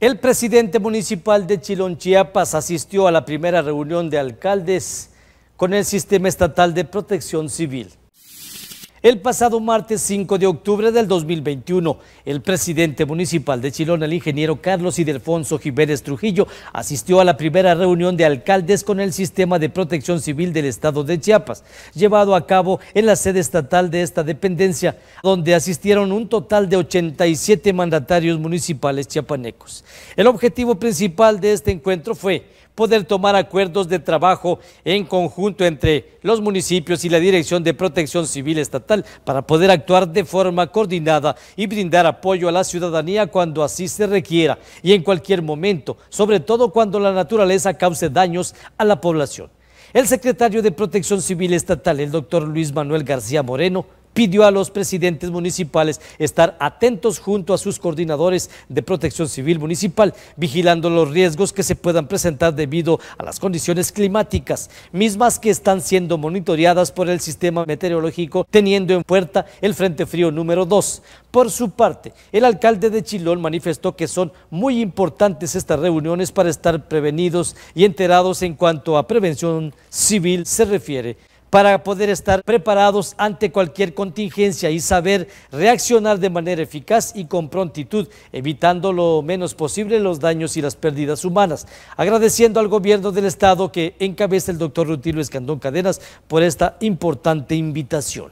El presidente municipal de Chilón, Chiapas, asistió a la primera reunión de alcaldes con el Sistema Estatal de Protección Civil. El pasado martes 5 de octubre del 2021, el presidente municipal de Chilón, el ingeniero Carlos Idelfonso Jiménez Trujillo, asistió a la primera reunión de alcaldes con el Sistema de Protección Civil del Estado de Chiapas, llevado a cabo en la sede estatal de esta dependencia, donde asistieron un total de 87 mandatarios municipales chiapanecos. El objetivo principal de este encuentro fue poder tomar acuerdos de trabajo en conjunto entre los municipios y la Dirección de Protección Civil Estatal para poder actuar de forma coordinada y brindar apoyo a la ciudadanía cuando así se requiera y en cualquier momento, sobre todo cuando la naturaleza cause daños a la población. El secretario de Protección Civil Estatal, el doctor Luis Manuel García Moreno, pidió a los presidentes municipales estar atentos junto a sus coordinadores de protección civil municipal, vigilando los riesgos que se puedan presentar debido a las condiciones climáticas, mismas que están siendo monitoreadas por el sistema meteorológico, teniendo en puerta el Frente Frío número 2. Por su parte, el alcalde de Chilón manifestó que son muy importantes estas reuniones para estar prevenidos y enterados en cuanto a prevención civil se refiere para poder estar preparados ante cualquier contingencia y saber reaccionar de manera eficaz y con prontitud, evitando lo menos posible los daños y las pérdidas humanas. Agradeciendo al gobierno del estado que encabeza el doctor Rutilio Escandón Cadenas por esta importante invitación.